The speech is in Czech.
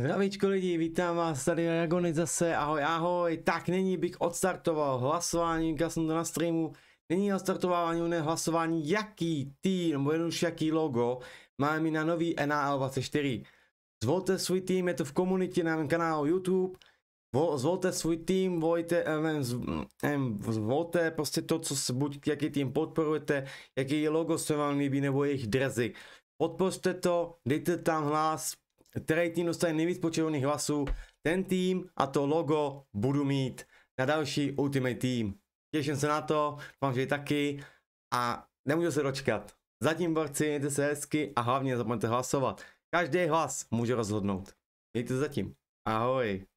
Zdravíčko lidi, vítám vás tady na Jagony zase, ahoj ahoj, tak není, bych odstartoval hlasování, já jsem to na streamu, odstartoval odstartování ne hlasování, jaký tým, nebo už jaký logo máme mi na nový NAL24. Zvolte svůj tým, je to v komunitě na mém kanálu YouTube, zvolte svůj tým, vojte, nevím, eh, nevím, zvolte prostě to, co se, buď jaký tým podporujete, jaký logo se vám líbí, nebo jejich drezy. Podpořte to, dejte tam hlas, který tým dostane nejvíc početných hlasů, ten tým a to logo budu mít na další Ultimate Team. Těším se na to, vám že taky a nemůžu se dočkat. Zatím borci, mějte se hezky a hlavně zapomeňte hlasovat. Každý hlas může rozhodnout. Mějte se zatím. Ahoj.